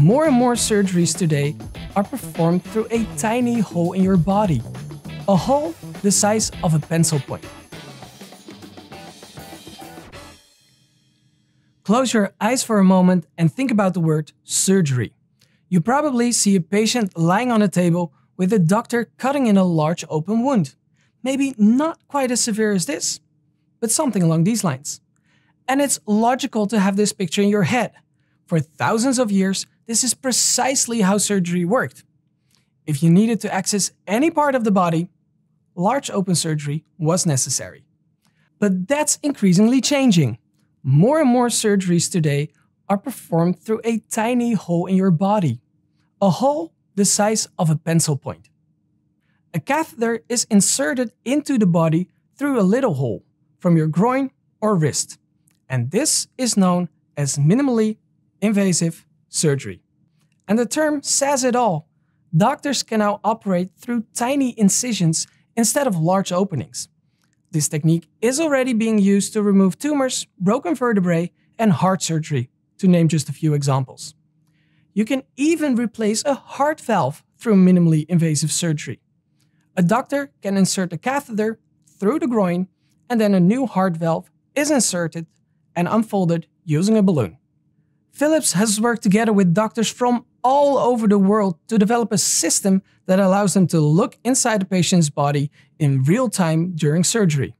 More and more surgeries today are performed through a tiny hole in your body, a hole the size of a pencil point. Close your eyes for a moment and think about the word surgery. You probably see a patient lying on a table with a doctor cutting in a large open wound. Maybe not quite as severe as this, but something along these lines. And it's logical to have this picture in your head. For thousands of years, this is precisely how surgery worked. If you needed to access any part of the body, large open surgery was necessary. But that's increasingly changing. More and more surgeries today are performed through a tiny hole in your body, a hole the size of a pencil point. A catheter is inserted into the body through a little hole from your groin or wrist, and this is known as minimally invasive surgery. And the term says it all. Doctors can now operate through tiny incisions instead of large openings. This technique is already being used to remove tumors, broken vertebrae, and heart surgery, to name just a few examples. You can even replace a heart valve through minimally invasive surgery. A doctor can insert a catheter through the groin, and then a new heart valve is inserted and unfolded using a balloon. Philips has worked together with doctors from all over the world to develop a system that allows them to look inside the patient's body in real time during surgery.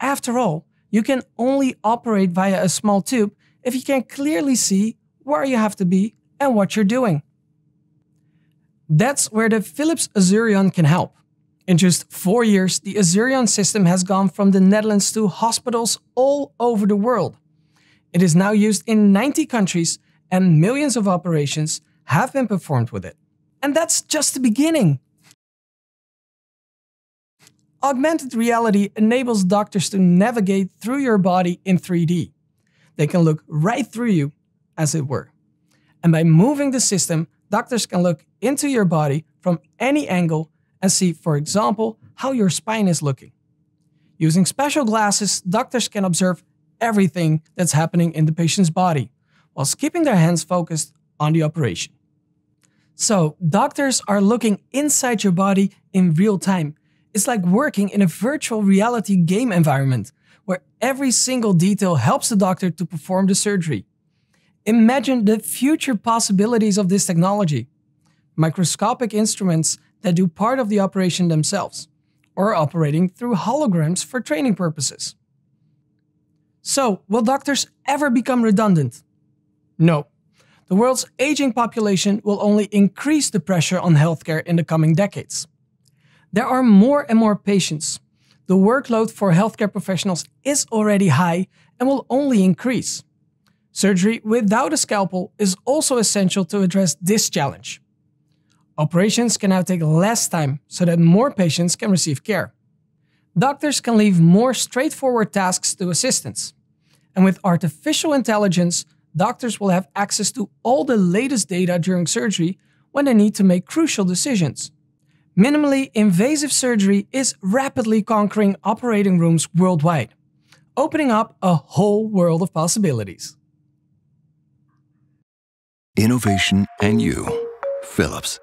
After all, you can only operate via a small tube if you can clearly see where you have to be and what you're doing. That's where the Philips Azurion can help. In just four years, the Azurion system has gone from the Netherlands to hospitals all over the world. It is now used in 90 countries and millions of operations have been performed with it. And that's just the beginning. Augmented reality enables doctors to navigate through your body in 3D. They can look right through you, as it were. And by moving the system, doctors can look into your body from any angle and see, for example, how your spine is looking. Using special glasses, doctors can observe everything that's happening in the patient's body whilst keeping their hands focused on the operation. So, doctors are looking inside your body in real time. It's like working in a virtual reality game environment where every single detail helps the doctor to perform the surgery. Imagine the future possibilities of this technology microscopic instruments that do part of the operation themselves, or operating through holograms for training purposes. So, will doctors ever become redundant? No. The world's aging population will only increase the pressure on healthcare in the coming decades. There are more and more patients. The workload for healthcare professionals is already high and will only increase. Surgery without a scalpel is also essential to address this challenge. Operations can now take less time so that more patients can receive care. Doctors can leave more straightforward tasks to assistants. And with artificial intelligence, doctors will have access to all the latest data during surgery when they need to make crucial decisions. Minimally invasive surgery is rapidly conquering operating rooms worldwide, opening up a whole world of possibilities. Innovation and you, Philips.